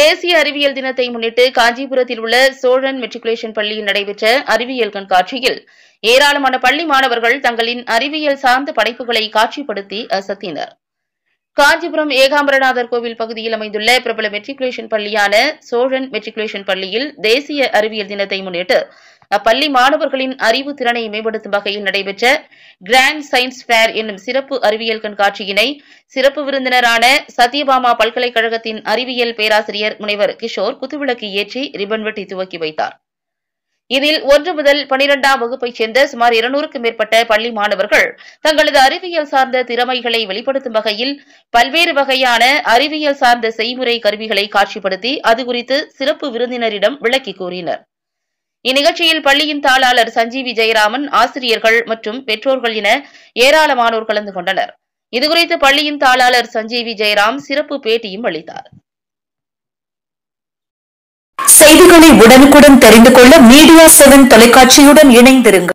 தேசிய அறிவியல் தினத்தை முன்னிட்டு காஞ்சிபுரத்தில் உள்ள சோழன் மெட்ரிகுலேஷன் பள்ளியில் நடைபெற்ற அறிவியல் கண்காட்சியில் ஏராளமான பள்ளி மாணவர்கள் தங்களின் அறிவியல் சார்ந்த படைப்புகளை காட்சிப்படுத்தி அசத்தினர் காஞ்சிபுரம் ஏகாம்பரநாதர் கோவில் பகுதியில் அமைந்துள்ள பிரபல மெட்ரிகுலேஷன் பள்ளியான சோழன் மெட்ரிகுலேஷன் பள்ளியில் தேசிய அறிவியல் தினத்தை முன்னிட்டு அப்பள்ளி மாணவர்களின் அறிவு திறனை மேம்படுத்தும் வகையில் நடைபெற்ற கிராண்ட் சயின்ஸ் ஃபேர் என்னும் சிறப்பு அறிவியல் கண்காட்சியினை சிறப்பு விருந்தினரான சத்யபாமா பல்கலைக்கழகத்தின் அறிவியல் பேராசிரியர் முனைவர் கிஷோர் குத்துவிளக்கு ஏற்றி ரிபன் வெட்டி துவக்கி வைத்தார் இதில் ஒன்று முதல் பனிரெண்டாம் வகுப்பைச் சேர்ந்த சுமார் இருநூறுக்கும் மேற்பட்ட பள்ளி மாணவர்கள் தங்களது அறிவியல் சார்ந்த திறமைகளை வெளிப்படுத்தும் வகையில் பல்வேறு வகையான அறிவியல் சார்ந்த செய்முறை கருவிகளை காட்சிப்படுத்தி அது குறித்து சிறப்பு விருந்தினரிடம் விளக்கி கூறினர் இந்நிகழ்ச்சியில் பள்ளியின் தாளாளர் சஞ்சீவி ஜெயராமன் ஆசிரியர்கள் மற்றும் பெற்றோர்கள் என ஏராளமானோர் கலந்து கொண்டனர் இதுகுறித்து பள்ளியின் தாளாளர் சஞ்சீவி ஜெயராம் சிறப்பு பேட்டியும் அளித்தார் செய்திகளை உடனுக்குடன் தெரிந்து கொள்ள மீடியா செவன் தொலைக்காட்சியுடன் இணைந்திருங்கள்